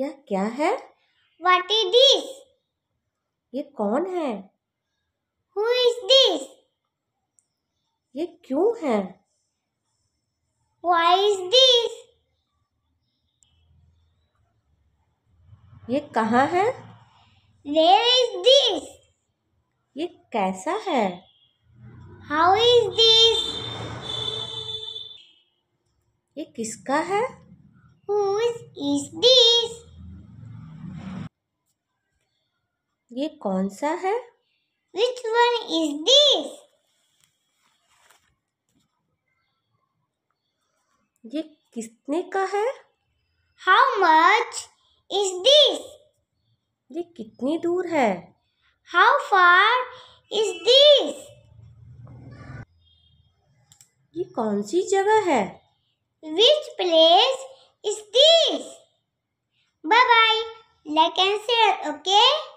यह क्या है What is this? ये कौन है Who is this? ये क्यों है Why is this? ये कहाँ है Where is this? ये कैसा है How is this? ये किसका है Whose is this? ये कौन सा है विच वन इज दिस ये किसने का है हाउ मच इज दिस ये कितनी दूर है हाउ फार इज दिस ये कौन सी जगह है which place is this bye bye like and share okay